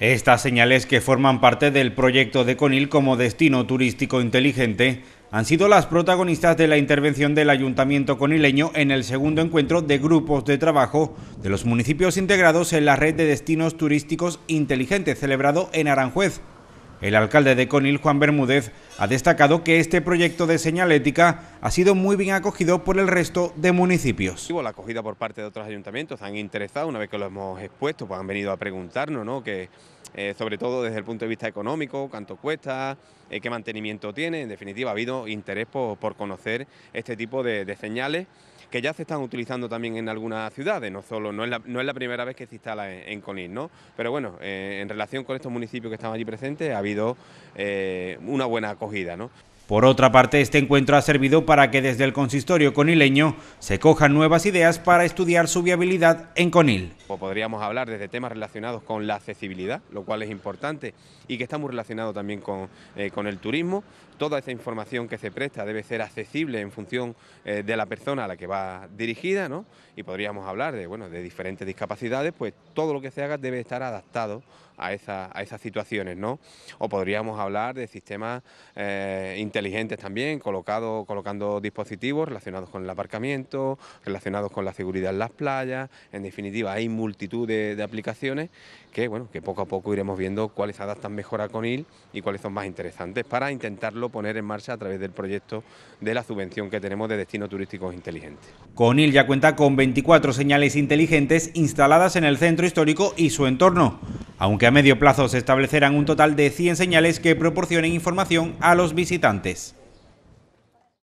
Estas señales que forman parte del proyecto de Conil como destino turístico inteligente han sido las protagonistas de la intervención del Ayuntamiento conileño en el segundo encuentro de grupos de trabajo de los municipios integrados en la red de destinos turísticos inteligentes celebrado en Aranjuez. El alcalde de Conil, Juan Bermúdez, ha destacado que este proyecto de señalética ha sido muy bien acogido por el resto de municipios. La acogida por parte de otros ayuntamientos han interesado, una vez que lo hemos expuesto, pues han venido a preguntarnos, ¿no? Que, eh, sobre todo desde el punto de vista económico, cuánto cuesta, eh, qué mantenimiento tiene. En definitiva, ha habido interés por, conocer este tipo de señales que ya se están utilizando también en algunas ciudades, no solo, no es la, primera vez que se instala en, Conil, ¿no? Pero bueno, eh, en relación con estos municipios que están allí presentes, ha habido eh, una buena acogida, ¿no? Por otra parte, este encuentro ha servido para que desde el consistorio conileño se cojan nuevas ideas para estudiar su viabilidad en Conil. Pues podríamos hablar desde temas relacionados con la accesibilidad, lo cual es importante y que está muy relacionado también con, eh, el turismo. Toda esa información que se presta debe ser accesible en función eh, de la persona a la que va dirigida, ¿no? Y podríamos hablar de, bueno, de diferentes discapacidades, pues todo lo que se haga debe estar adaptado a, esa, a esas situaciones, ¿no? O podríamos hablar de sistemas eh, inteligentes también, colocado, colocando dispositivos relacionados con el aparcamiento, relacionados con la seguridad en las playas, en definitiva hay multitud de, aplicaciones que, bueno, que poco a poco iremos viendo cuáles adaptan mejor a Conil y cuáles son más interesantes para intentarlo poner en marcha a través del proyecto de la subvención que tenemos de destinos turísticos inteligentes. Conil ya cuenta con 24 señales inteligentes instaladas en el centro histórico y su entorno aunque a medio plazo se establecerán un total de 100 señales que proporcionen información a los visitantes.